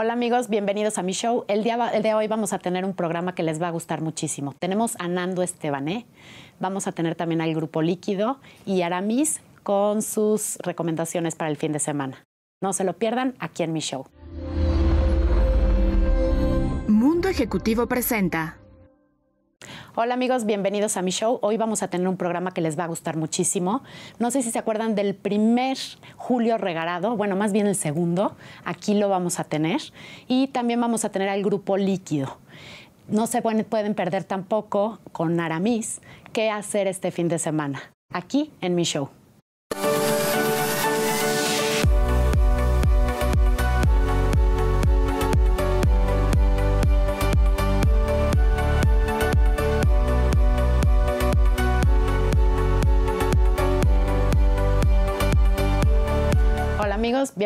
Hola amigos, bienvenidos a mi show. El día, de hoy vamos a tener un programa que les va a gustar muchísimo. Tenemos a Nando Estebané, ¿eh? vamos a tener también al Grupo Líquido y Aramis con sus recomendaciones para el fin de semana. No se lo pierdan aquí en mi show. Mundo Ejecutivo presenta Hola amigos, bienvenidos a mi show. Hoy vamos a tener un programa que les va a gustar muchísimo. No sé si se acuerdan del primer Julio Regarado, bueno, más bien el segundo, aquí lo vamos a tener. Y también vamos a tener al grupo líquido. No se pueden perder tampoco con Aramis qué hacer este fin de semana, aquí en mi show.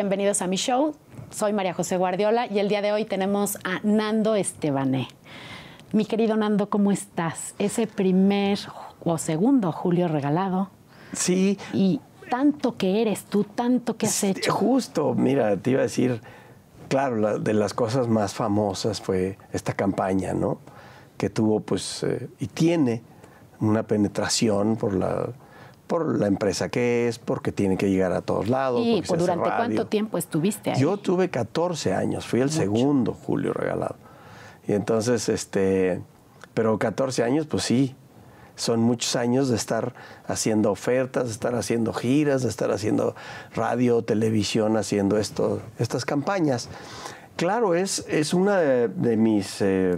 Bienvenidos a mi show. Soy María José Guardiola y el día de hoy tenemos a Nando Estebané. Mi querido Nando, ¿cómo estás? Ese primer o segundo Julio regalado. Sí. Y tanto que eres tú, tanto que has hecho. Justo, mira, te iba a decir, claro, de las cosas más famosas fue esta campaña, ¿no? Que tuvo, pues, eh, y tiene una penetración por la por la empresa que es, porque tiene que llegar a todos lados. ¿Y durante cuánto tiempo estuviste ahí? Yo tuve 14 años, fui el segundo Julio Regalado. Y entonces, este, pero 14 años, pues sí, son muchos años de estar haciendo ofertas, de estar haciendo giras, de estar haciendo radio, televisión, haciendo esto, estas campañas. Claro, es, es una de, mis... Eh,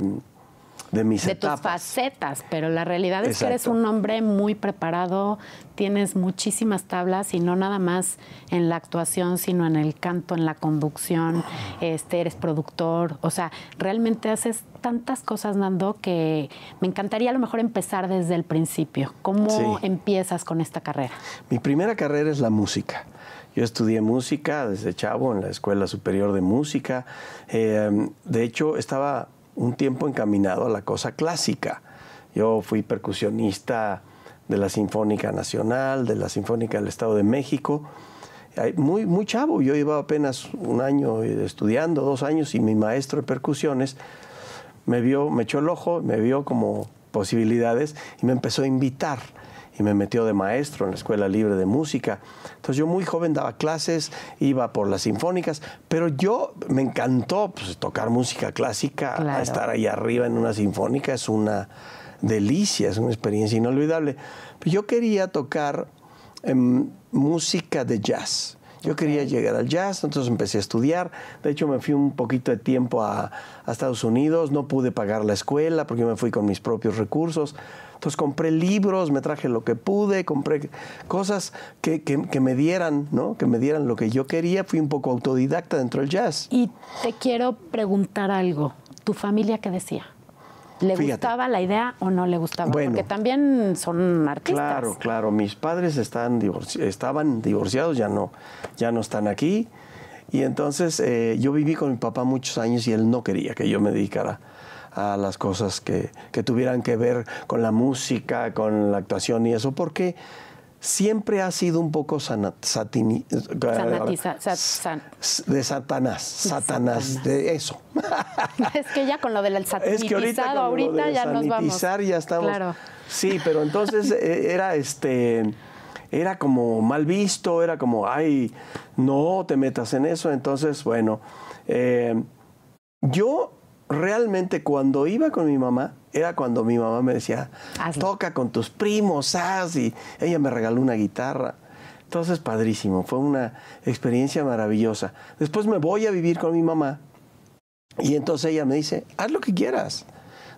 de mis de tus facetas, pero la realidad es que eres un hombre muy preparado, tienes muchísimas tablas y no nada más en la actuación, sino en el canto, en la conducción, este eres productor, o sea, realmente haces tantas cosas Nando que me encantaría a lo mejor empezar desde el principio. ¿Cómo empiezas con esta carrera? Mi primera carrera es la música. Yo estudié música desde chavo en la Escuela Superior de Música. Eh, de hecho, estaba un tiempo encaminado a la cosa clásica. Yo fui percusionista de la Sinfónica Nacional, de la Sinfónica del Estado de México. Muy, muy chavo, yo iba apenas un año eh, estudiando, dos años, y mi maestro de percusiones me vio, me echó el ojo, me vio como posibilidades y me empezó a invitar y me metió de maestro en la Escuela Libre de Música. Entonces yo muy joven daba clases, iba por las sinfónicas, pero yo me encantó pues, tocar música clásica, estar ahí arriba en una sinfónica es una delicia, es una experiencia inolvidable. yo quería tocar em, música de jazz. Yo quería llegar al jazz, entonces empecé a estudiar. De hecho, me fui un poquito de tiempo a, a, Estados Unidos, no pude pagar la escuela porque me fui con mis propios recursos, entonces pues compré libros, me traje lo que pude, compré cosas que, me dieran, ¿no? Que me dieran lo que yo quería. Fui un poco autodidacta dentro del jazz. Y te quiero preguntar algo. ¿Tu familia qué decía? ¿Le gustaba la idea o no le gustaba? Porque también son artistas. Claro, claro. Mis padres están estaban divorciados, ya no, ya no están aquí. Y entonces eh, yo viví con mi papá muchos años y él no quería que yo me dedicara a las cosas que, tuvieran que ver con la música, con la actuación y eso, porque siempre ha sido un poco de Satanás, Satanás, de eso. Es que ya con lo del satanizado ahorita, ya nos ya estamos. Sí, pero entonces eh, era este era como mal visto, era como ay, no te metas en eso, entonces bueno, eh, yo realmente cuando iba con mi mamá, era cuando mi mamá me decía, toca con tus primos, haz, y ella me regaló una guitarra. Entonces, padrísimo, fue una experiencia maravillosa. Después me voy a vivir con mi mamá y entonces ella me dice, haz lo que quieras,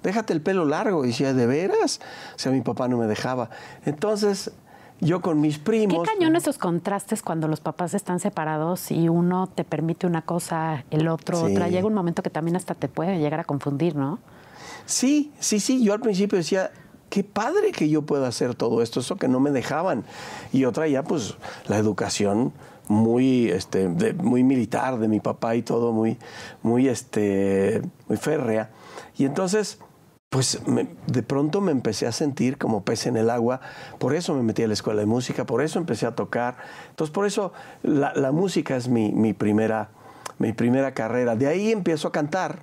déjate el pelo largo. Y decía, ¿de veras? O sea, mi papá no me dejaba. Entonces, yo con mis primos. Qué cañón pues. esos contrastes cuando los papás están separados y uno te permite una cosa, el otro otra. Llega un momento que también hasta te puede llegar a confundir, ¿no? Sí, sí, sí. Yo al principio decía, qué padre que yo pueda hacer todo esto, eso que no me dejaban. Y otra ya, pues, la educación muy, este, muy militar de mi papá y todo, muy, muy, este, muy férrea. Y entonces pues de pronto me empecé a sentir como pez en el agua, por eso me metí a la escuela de música, por eso empecé a tocar, entonces por eso la, música es mi, primera, mi primera carrera, de ahí empiezo a cantar,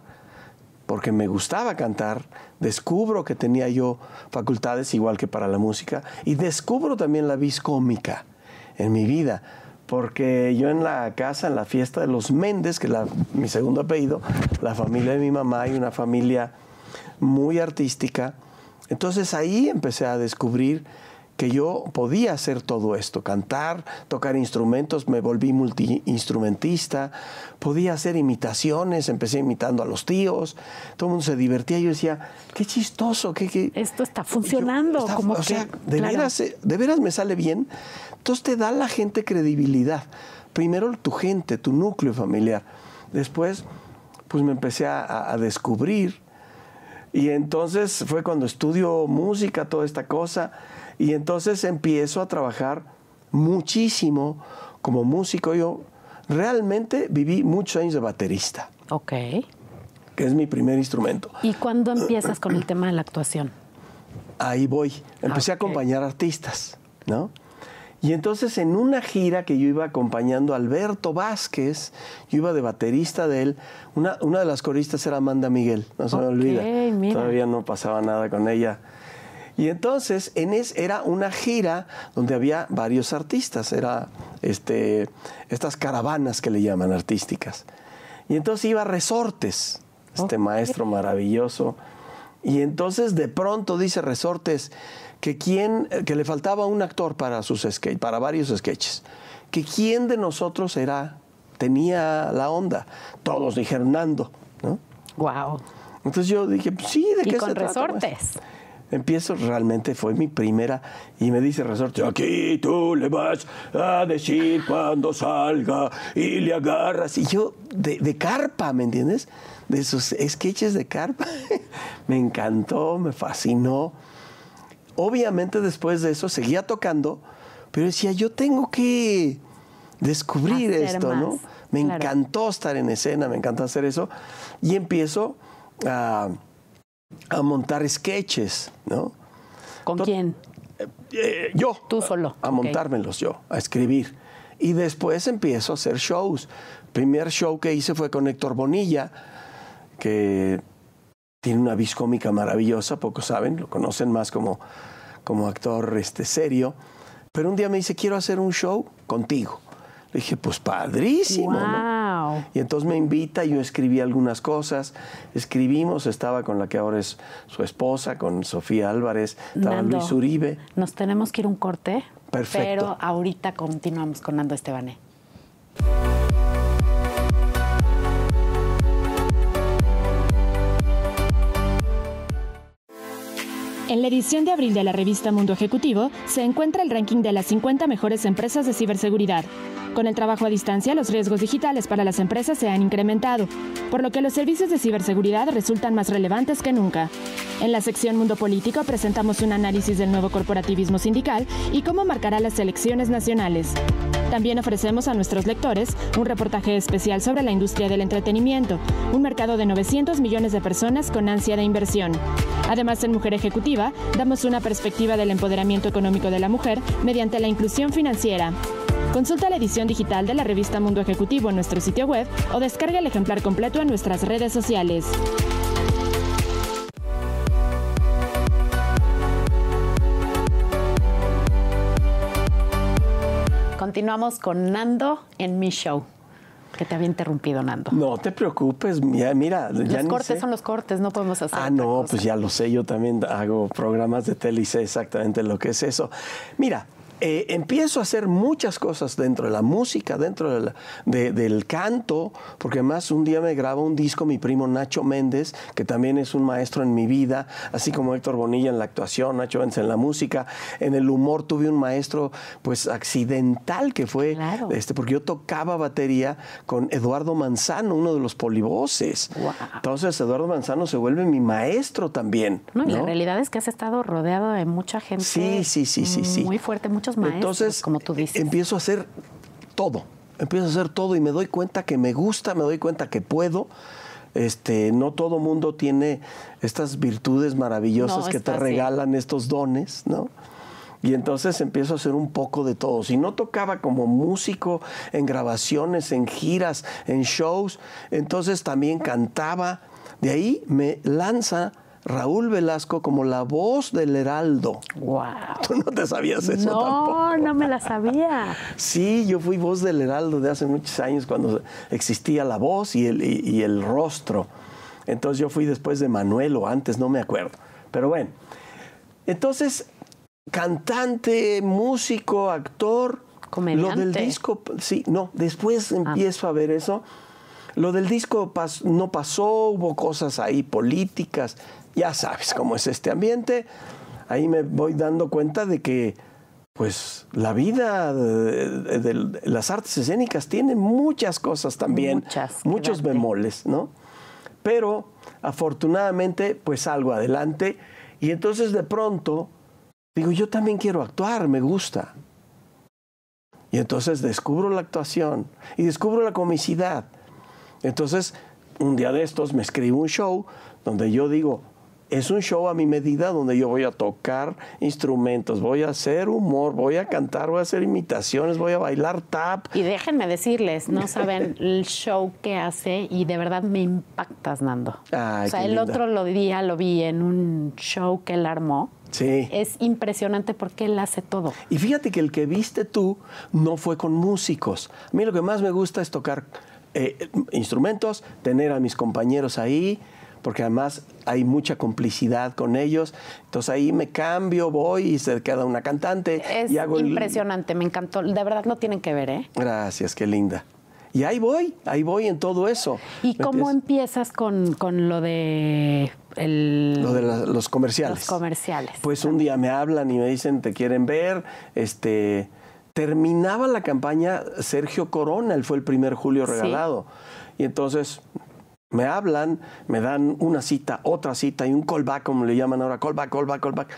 porque me gustaba cantar, descubro que tenía yo facultades igual que para la música, y descubro también la vis cómica en mi vida, porque yo en la casa, en la fiesta de los Méndez, que es mi segundo apellido, la familia de mi mamá y una familia muy artística. Entonces ahí empecé a descubrir que yo podía hacer todo esto, cantar, tocar instrumentos, me volví multiinstrumentista, podía hacer imitaciones, empecé imitando a los tíos, todo el mundo se divertía, yo decía, qué chistoso, qué... Esto está funcionando, como o sea, de, veras, eh, de veras me sale bien. Entonces te da la gente credibilidad, primero tu gente, tu núcleo familiar, después pues me empecé a descubrir y entonces fue cuando estudio música, toda esta cosa, y entonces empiezo a trabajar muchísimo como músico. Yo realmente viví muchos años de baterista. Ok. Que es mi primer instrumento. ¿Y cuándo empiezas con el tema de la actuación? Ahí voy. Empecé a ah, acompañar artistas, ¿no? Y entonces en una gira que yo iba acompañando a Alberto Vázquez, yo iba de baterista de él, una, una de las coristas era Amanda Miguel, no se me olvida. Todavía no pasaba nada con ella. Y entonces en es, era una gira donde había varios artistas, era este, estas caravanas que le llaman artísticas. Y entonces iba Resortes, este maestro maravilloso. Y entonces de pronto dice Resortes, que, que le faltaba un actor para, sus skate, para varios sketches, que quién de nosotros era, tenía la onda. Todos dijeron Nando, ¿no? Wow. Entonces yo dije, pues sí, ¿de con resortes. Empiezo, realmente fue mi primera, y me dice Resorte, aquí tú le vas a decir cuando salga y le agarras. Y yo, de, de carpa, ¿me entiendes? De sus sketches de carpa. me encantó, me fascinó obviamente después de eso seguía tocando, pero decía, yo tengo que descubrir esto, ¿no? Me encantó estar en escena, me encanta hacer eso. Y empiezo a, montar sketches, ¿no? ¿Con quién? Eh, eh, yo. Tú solo. A, montármelos yo, a escribir. Y después empiezo a hacer shows. El primer show que hice fue con Héctor Bonilla, que tiene una viscómica maravillosa, pocos saben, lo conocen más como, como actor este, serio. Pero un día me dice, quiero hacer un show contigo. Le dije, pues padrísimo. Y entonces me invita, yo escribí algunas cosas, escribimos, estaba con la que ahora es su esposa, con Sofía Álvarez, estaba Luis Uribe. Nos tenemos que ir un corte, Perfecto. pero ahorita continuamos con Nando Estebané. En la edición de abril de la revista Mundo Ejecutivo se encuentra el ranking de las 50 mejores empresas de ciberseguridad. Con el trabajo a distancia, los riesgos digitales para las empresas se han incrementado, por lo que los servicios de ciberseguridad resultan más relevantes que nunca. En la sección Mundo Político presentamos un análisis del nuevo corporativismo sindical y cómo marcará las elecciones nacionales. También ofrecemos a nuestros lectores un reportaje especial sobre la industria del entretenimiento, un mercado de 900 millones de personas con ansia de inversión. Además, en Mujer Ejecutiva damos una perspectiva del empoderamiento económico de la mujer mediante la inclusión financiera. Consulta la edición digital de la revista Mundo Ejecutivo en nuestro sitio web o descarga el ejemplar completo en nuestras redes sociales. continuamos con Nando en mi show. Que te había interrumpido, Nando. No te preocupes, mira. los cortes son los cortes, no podemos hacer. Ah, no, pues ya lo sé, yo también hago programas de tele y sé exactamente lo que es eso. Mira, eh, empiezo a hacer muchas cosas dentro de la música, dentro del canto, porque además un día me graba un disco mi primo Nacho Méndez, que también es un maestro en mi vida, así como Héctor Bonilla en la actuación, Nacho Méndez en la música, en el humor tuve un maestro pues accidental que fue, este, porque yo tocaba batería con Eduardo Manzano, uno de los polivoces. Entonces Eduardo Manzano se vuelve mi maestro también. y la realidad es que has estado rodeado de mucha gente. Sí, sí, sí, sí. Muy fuerte, muchos entonces, e, Empiezo a hacer todo, empiezo a hacer todo y me doy cuenta que me gusta, me doy cuenta que puedo. Este, no todo mundo tiene estas virtudes maravillosas que te regalan estos dones, ¿no? Y entonces empiezo a hacer un poco de todo. Si no tocaba como músico en grabaciones, en giras, en shows, entonces también cantaba. De ahí me lanza Raúl Velasco como la voz del Heraldo. ¡Wow! ¿Tú no te sabías eso? tampoco? no me la sabía. sí, yo fui voz del Heraldo de hace muchos años cuando existía la voz y el, y, el rostro. Entonces yo fui después de Manuel o antes, no me acuerdo. Pero bueno, entonces, cantante, músico, actor. Comediante. Lo del disco, sí, no, después ah. empiezo a ver eso. Lo del disco no pasó, hubo cosas ahí políticas, ya sabes cómo es este ambiente. Ahí me voy dando cuenta de que pues la vida de, las artes escénicas tiene muchas cosas también, muchos bemoles, ¿no? Pero afortunadamente pues salgo adelante y entonces de pronto digo, yo también quiero actuar, me gusta. Y entonces descubro la actuación y descubro la comicidad entonces, un día de estos me escribo un show donde yo digo, es un show a mi medida donde yo voy a tocar instrumentos, voy a hacer humor, voy a cantar, voy a hacer imitaciones, voy a bailar tap. Y déjenme decirles, no saben el show que hace y de verdad me impactas, Nando. o sea, el otro día lo vi en un show que él armó. Sí. Es impresionante porque él hace todo. Y fíjate que el que viste tú no fue con músicos. A mí lo que más me gusta es tocar eh, instrumentos, tener a mis compañeros ahí, porque además hay mucha complicidad con ellos. Entonces ahí me cambio, voy y se queda una cantante. Es impresionante, me encantó. De verdad no tienen que ver, ¿eh? Gracias, qué linda. Y ahí voy, ahí voy en todo eso. ¿Y cómo empiezas con, lo de... los comerciales. Los comerciales. Pues un día me hablan y me dicen, te quieren ver, este Terminaba la campaña Sergio Corona, él fue el primer Julio regalado. Y entonces me hablan, me dan una cita, otra cita y un callback, como le llaman ahora, callback, callback, callback.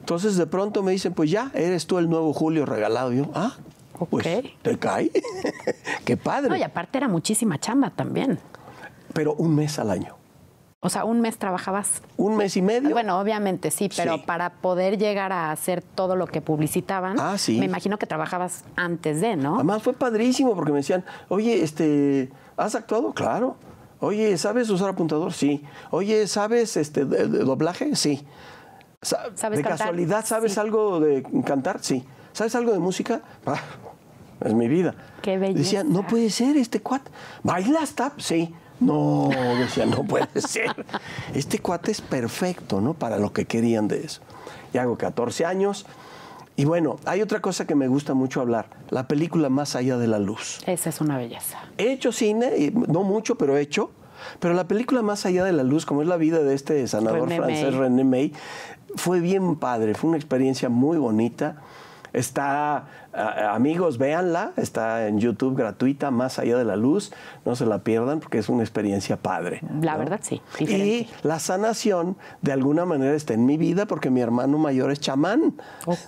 Entonces de pronto me dicen, pues ya, eres tú el nuevo Julio regalado. Y yo, ah, pues te cae. Qué padre. No, y aparte era muchísima chamba también. Pero un mes al año. O sea, un mes trabajabas. Un mes y medio. Bueno, obviamente sí, pero para poder llegar a hacer todo lo que publicitaban, ah, me imagino que trabajabas antes de, ¿no? Además fue padrísimo porque me decían, oye, este, ¿has actuado? Claro. Oye, ¿sabes usar apuntador? Sí. Oye, ¿sabes este doblaje? Sí. ¿Sabes de casualidad, ¿sabes algo de cantar? Sí. ¿Sabes algo de música? Ah, es mi vida. Qué belleza. Decían, no puede ser este cuat. ¿Bailas tap? Sí. No, decía, no puede ser. Este cuate es perfecto, ¿no? Para lo que querían de eso. Ya hago 14 años. Y bueno, hay otra cosa que me gusta mucho hablar, la película Más allá de la luz. Esa es una belleza. He hecho cine, no mucho, pero he hecho. Pero la película Más allá de la luz, como es la vida de este sanador francés René May, fue bien padre, fue una experiencia muy bonita. Está amigos, véanla, está en YouTube gratuita, Más allá de la luz, no se la pierdan porque es una experiencia padre. La verdad, sí. Y la sanación de alguna manera está en mi vida porque mi hermano mayor es chamán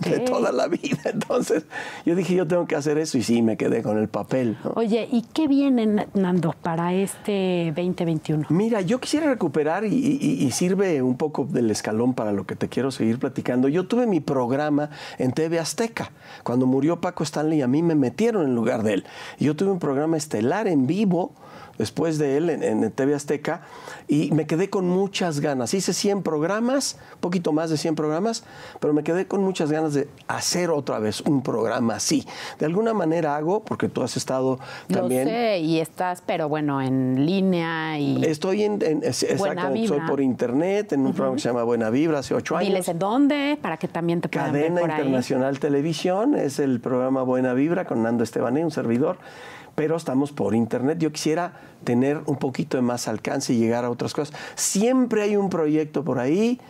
de toda la vida. Entonces yo dije, yo tengo que hacer eso y sí, me quedé con el papel. Oye, ¿y qué viene, Nando, para este 2021? Mira, yo quisiera recuperar y, y sirve un poco del escalón para lo que te quiero seguir platicando. Yo tuve mi programa en TV Azteca cuando murió Paco Stanley y a mí me metieron en lugar de él. Yo tuve un programa estelar en vivo después de él en, TV Azteca y me quedé con muchas ganas. Hice 100 programas, poquito más de 100 programas, pero me quedé con muchas ganas de hacer otra vez un programa así. De alguna manera hago, porque tú has estado también... No sé, y estás, pero bueno, en línea y... Estoy en... soy por internet, en un programa que se llama Buena Vibra, hace ocho años. Diles en dónde, para que también te puedan Cadena Internacional Televisión, es el programa Buena Vibra con Nando Estebané, un servidor pero estamos por internet. Yo quisiera tener un poquito de más alcance y llegar a otras cosas. Siempre hay un proyecto por ahí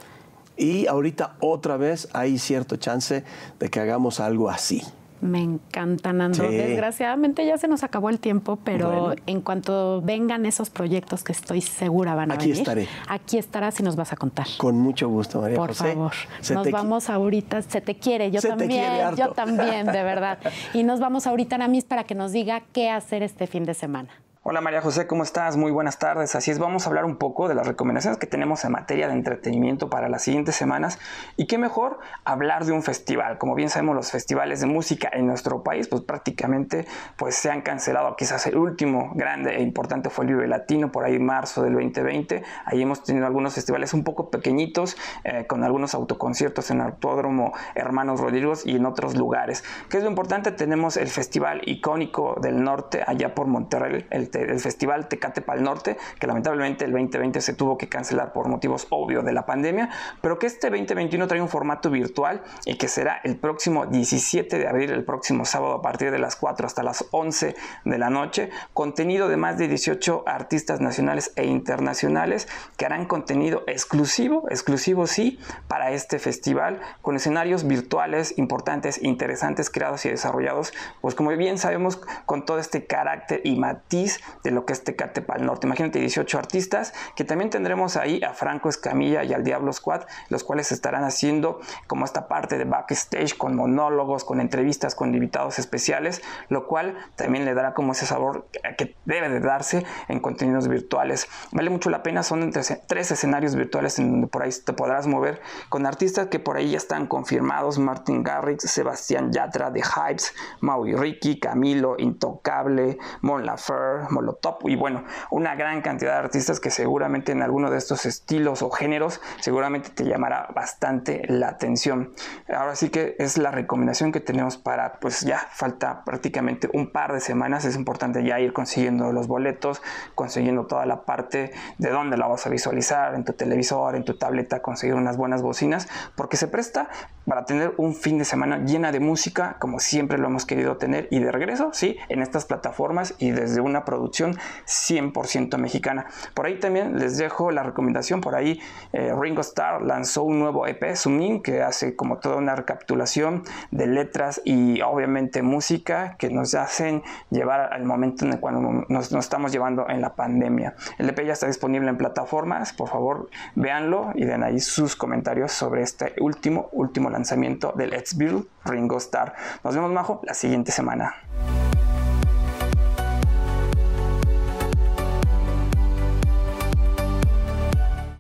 y ahorita otra vez hay cierto chance de que hagamos algo así. Me encanta, Nando. Desgraciadamente ya se nos acabó el tiempo, pero en cuanto vengan esos proyectos que estoy segura van a aquí venir, estaré. aquí estarás y nos vas a contar. Con mucho gusto, María Por favor. nos vamos ahorita. Se te quiere, yo también. yo también, de verdad. Y nos vamos ahorita a Namis para que nos diga qué hacer este fin de semana. Hola María José, ¿cómo estás? Muy buenas tardes. Así es, vamos a hablar un poco de las recomendaciones que tenemos en materia de entretenimiento para las siguientes semanas. Y qué mejor hablar de un festival. Como bien sabemos, los festivales de música en nuestro país, pues prácticamente pues, se han cancelado. Quizás el último grande e importante fue el Vive Latino, por ahí en marzo del 2020. Ahí hemos tenido algunos festivales un poco pequeñitos, eh, con algunos autoconciertos en Autódromo Hermanos Rodríguez y en otros lugares. ¿Qué es lo importante? Tenemos el festival icónico del norte, allá por Monterrey, el el Festival Tecate Pal Norte, que lamentablemente el 2020 se tuvo que cancelar por motivos obvios de la pandemia, pero que este 2021 trae un formato virtual y que será el próximo 17 de abril, el próximo sábado a partir de las 4 hasta las 11 de la noche, contenido de más de 18 artistas nacionales e internacionales que harán contenido exclusivo, exclusivo sí, para este festival, con escenarios virtuales importantes, interesantes, creados y desarrollados, pues como bien sabemos, con todo este carácter y matiz de lo que es Tecate Pal Norte. Imagínate 18 artistas que también tendremos ahí a Franco Escamilla y al Diablo Squad, los cuales estarán haciendo como esta parte de backstage con monólogos, con entrevistas, con invitados especiales, lo cual también le dará como ese sabor que debe de darse en contenidos virtuales. Vale mucho la pena, son entre tres escenarios virtuales en donde por ahí te podrás mover con artistas que por ahí ya están confirmados, Martin Garrix, Sebastián Yatra de Hypes, Maui Ricky, Camilo, Intocable, Mon Lafer. Molotov y bueno, una gran cantidad de artistas que seguramente en alguno de estos estilos o géneros seguramente te llamará bastante la atención. Ahora sí que es la recomendación que tenemos para, pues ya falta prácticamente un par de semanas, es importante ya ir consiguiendo los boletos, consiguiendo toda la parte de dónde la vas a visualizar, en tu televisor, en tu tableta, conseguir unas buenas bocinas, porque se presta para tener un fin de semana llena de música, como siempre lo hemos querido tener, y de regreso, sí, en estas plataformas y desde una producción 100% mexicana. Por ahí también les dejo la recomendación, por ahí eh, Ringo Starr lanzó un nuevo EP, Sumin, que hace como toda una recapitulación de letras y obviamente música que nos hacen llevar al momento en el cual nos, nos estamos llevando en la pandemia. El EP ya está disponible en plataformas, por favor, véanlo y den ahí sus comentarios sobre este último, último lanzamiento del Let's Build Ringo Star. Nos vemos, Majo, la siguiente semana.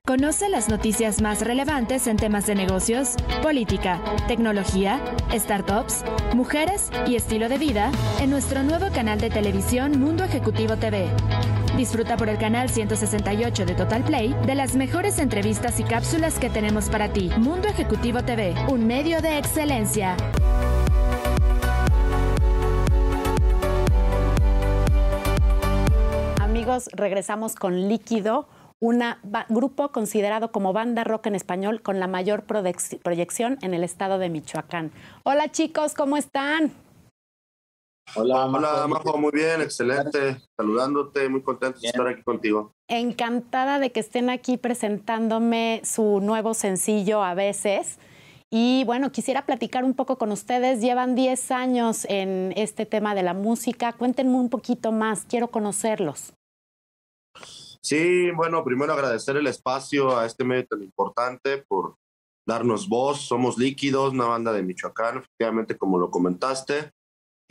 Conoce las noticias más relevantes en temas de negocios, política, tecnología, startups, mujeres y estilo de vida en nuestro nuevo canal de televisión Mundo Ejecutivo TV Disfruta por el canal 168 de Total Play de las mejores entrevistas y cápsulas que tenemos para ti. Mundo Ejecutivo TV, un medio de excelencia. Amigos, regresamos con Líquido un grupo considerado como banda rock en español con la mayor proyección en el estado de Michoacán. Hola chicos, ¿cómo están? Hola, Hola Majo, muy bien, excelente. Saludándote, muy contento de estar aquí contigo. Encantada de que estén aquí presentándome su nuevo sencillo a veces. Y bueno, quisiera platicar un poco con ustedes. Llevan 10 años en este tema de la música. Cuéntenme un poquito más, quiero conocerlos. Sí, bueno, primero agradecer el espacio a este medio tan importante por darnos voz. Somos líquidos, una banda de Michoacán, efectivamente, como lo comentaste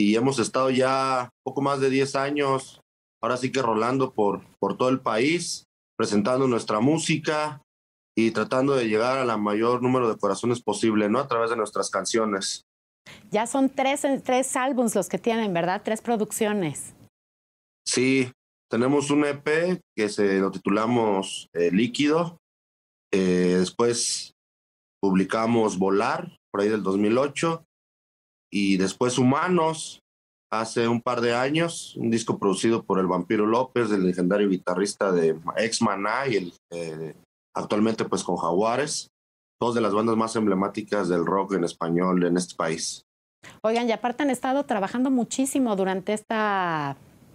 y hemos estado ya poco más de 10 años, ahora sí que rolando por, por todo el país, presentando nuestra música y tratando de llegar a la mayor número de corazones posible, ¿no? A través de nuestras canciones. Ya son tres, tres álbums los que tienen, ¿verdad? Tres producciones. Sí, tenemos un EP que se lo titulamos eh, Líquido. Eh, después publicamos Volar, por ahí del 2008 y después Humanos, hace un par de años, un disco producido por el Vampiro López, el legendario guitarrista de ex Maná y el, eh, actualmente pues con Jaguares, dos de las bandas más emblemáticas del rock en español en este país. Oigan, y aparte han estado trabajando muchísimo durante este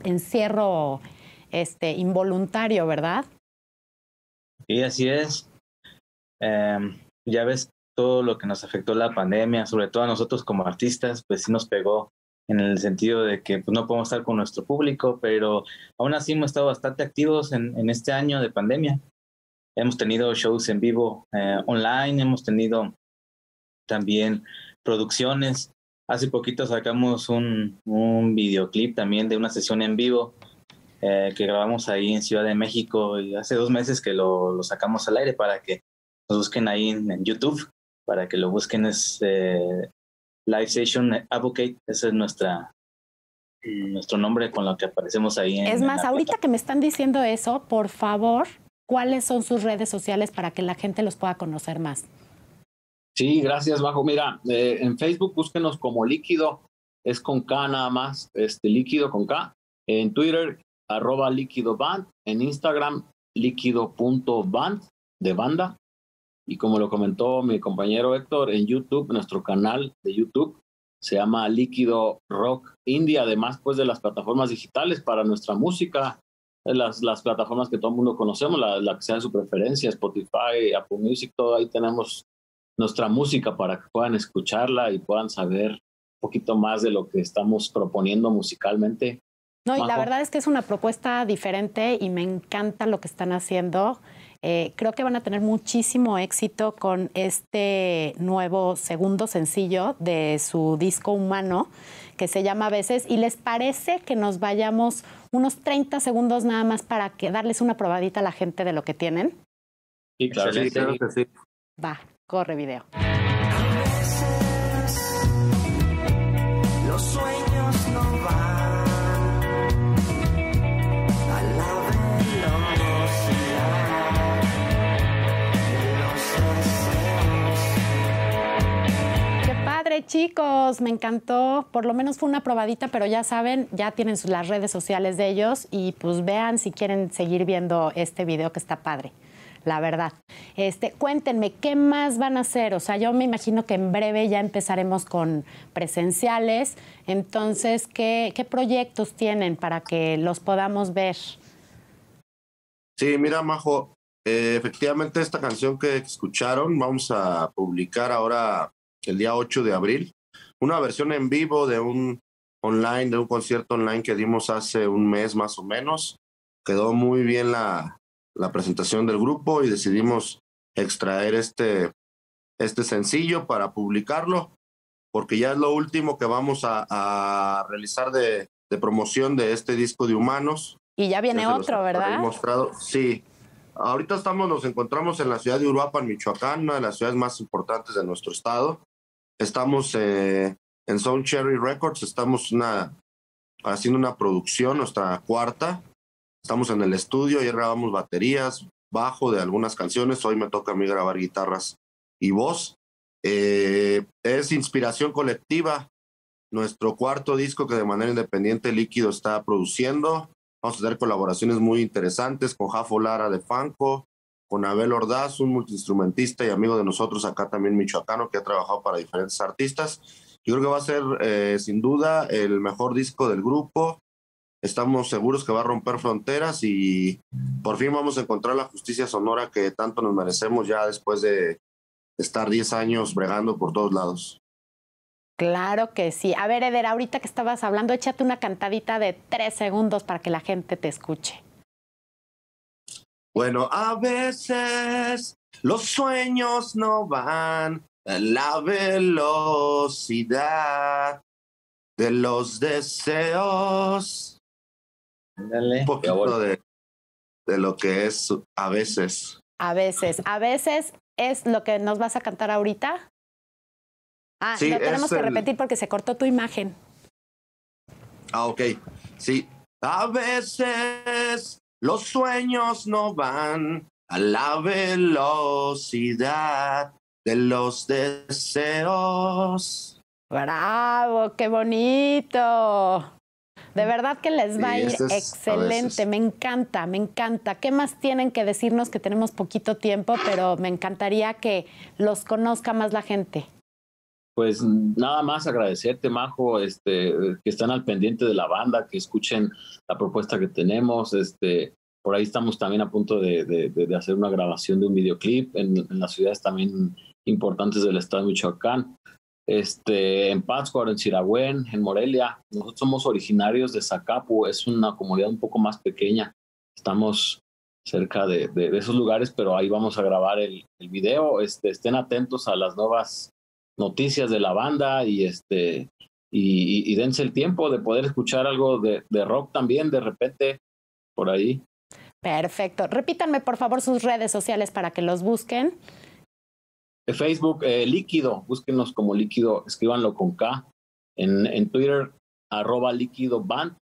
encierro este, involuntario, ¿verdad? Sí, así es. Em, ya ves todo lo que nos afectó la pandemia, sobre todo a nosotros como artistas, pues sí nos pegó en el sentido de que pues, no podemos estar con nuestro público, pero aún así hemos estado bastante activos en, este año de pandemia. Hemos tenido shows en vivo eh, online, hemos tenido también producciones. Hace poquito sacamos un, videoclip también de una sesión en vivo eh, que grabamos ahí en Ciudad de México y hace dos meses que lo, sacamos al aire para que nos busquen ahí en YouTube para que lo busquen es eh, Live Station Advocate, ese es nuestra nuestro nombre con lo que aparecemos ahí. es más, ahorita que me están diciendo eso, por favor, ¿cuáles son sus redes sociales para que la gente los pueda conocer más? Sí, gracias, Bajo. Mira, eh, en Facebook búsquenos como Líquido, es con K nada más, este Líquido con K. En Twitter, arroba Líquido Band. En Instagram, líquido.band, de banda. Y como lo comentó mi compañero Héctor, en YouTube, nuestro canal de YouTube se llama Líquido Rock India, además pues de las plataformas digitales para nuestra música, las, las plataformas que todo el mundo conocemos, la, que sea su preferencia, Spotify, Apple Music, todo ahí tenemos nuestra música para que puedan escucharla y puedan saber un poquito más de lo que estamos proponiendo musicalmente. No, y la verdad es que es una propuesta diferente y me encanta lo que están haciendo. Eh, creo que van a tener muchísimo éxito con este nuevo segundo sencillo de su disco humano, que se llama a veces, y les parece que nos vayamos unos 30 segundos nada más para darles una probadita a la gente de lo que tienen. Sí, claro, claro Va, corre video. los sueños no van. chicos, me encantó. Por lo menos fue una probadita, pero ya saben, ya tienen las redes sociales de ellos y pues vean si quieren seguir viendo este video que está padre la verdad. Este, cuéntenme, ¿qué más van a hacer? O sea, yo me imagino que en breve ya empezaremos con presenciales. Entonces, ¿qué, proyectos tienen para que los podamos ver? Sí, mira, Majo, eh, efectivamente esta canción que escucharon vamos a publicar ahora el día 8 de abril, una versión en vivo de un online, de un concierto online que dimos hace un mes más o menos. Quedó muy bien la, la presentación del grupo y decidimos extraer este, este sencillo para publicarlo, porque ya es lo último que vamos a, a realizar de, de, promoción de este disco de Humanos. Y ya viene otro, ¿verdad? Mostrado. Sí. Ahorita estamos, nos encontramos en la ciudad de Uruapan, Michoacán, una de las ciudades más importantes de nuestro estado. Estamos eh, en Sound Cherry Records, estamos una, haciendo una producción, nuestra cuarta. Estamos en el estudio, y grabamos baterías, bajo de algunas canciones, hoy me toca a mí grabar guitarras y voz. Eh, es inspiración colectiva, nuestro cuarto disco que de manera independiente Líquido está produciendo. Vamos a tener colaboraciones muy interesantes con Jafo Lara de Fanco, con Abel Ordaz, un multiinstrumentista y amigo de nosotros acá también michoacano que ha trabajado para diferentes artistas. Yo creo que va a ser eh, sin duda el mejor disco del grupo. Estamos seguros que va a romper fronteras y por fin vamos a encontrar la justicia sonora que tanto nos merecemos ya después de estar 10 años bregando por todos lados. Claro que sí. A ver, Eder, ahorita que estabas hablando, échate una cantadita de tres segundos para que la gente te escuche. Bueno, a veces los sueños no van a la velocidad de los deseos. Un poquito de, lo que es a veces. A veces, a veces es lo que nos vas a cantar ahorita. Ah, lo tenemos que repetir porque se cortó tu imagen. Ah, ok. Sí. A veces los sueños no van a la velocidad de los deseos. Bravo, qué bonito. De verdad que les va a ir este excelente, me encanta, me encanta. ¿Qué más tienen que decirnos que tenemos poquito tiempo, pero me encantaría que los conozca más la gente? pues nada más agradecerte, Majo, este, que están al pendiente de la banda, que escuchen la propuesta que tenemos. Este, por ahí estamos también a punto de, hacer una grabación de un videoclip en, las ciudades también importantes del estado de Michoacán. Este, en Pátzcuaro, en Siragüen, en Morelia. Nosotros somos originarios de Zacapu, es una comunidad un poco más pequeña. Estamos cerca de, esos lugares, pero ahí vamos a grabar el, el video. Este, estén atentos a las nuevas noticias de la banda y este y, dense el tiempo de poder escuchar algo de, rock también de repente por ahí. Perfecto. Repítanme por favor sus redes sociales para que los busquen. Eh, Facebook, eh, Líquido, búsquenos como Líquido, escríbanlo con K. En, en Twitter, arroba Líquido Band.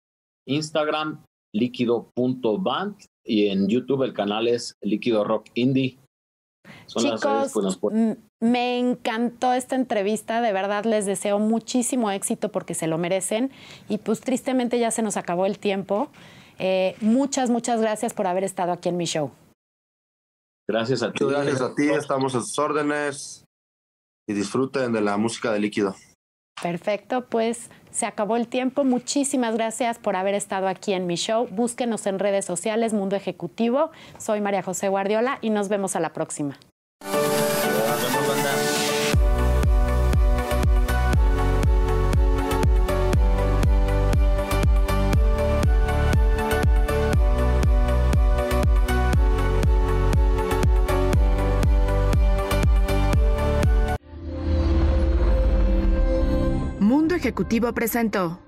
Instagram, líquido.band. Y en YouTube el canal es Líquido Rock Indie. Chicos, pues, me encantó esta entrevista, de verdad les deseo muchísimo éxito porque se lo merecen y pues tristemente ya se nos acabó el tiempo. Eh, muchas, muchas gracias por haber estado aquí en mi show. Gracias a ti. Gracias a ti, estamos a sus órdenes y disfruten de la música de líquido. Perfecto, pues se acabó el tiempo. Muchísimas gracias por haber estado aquí en mi show. Búsquenos en redes sociales, Mundo Ejecutivo. Soy María José Guardiola y nos vemos a la próxima. Ejecutivo presentó.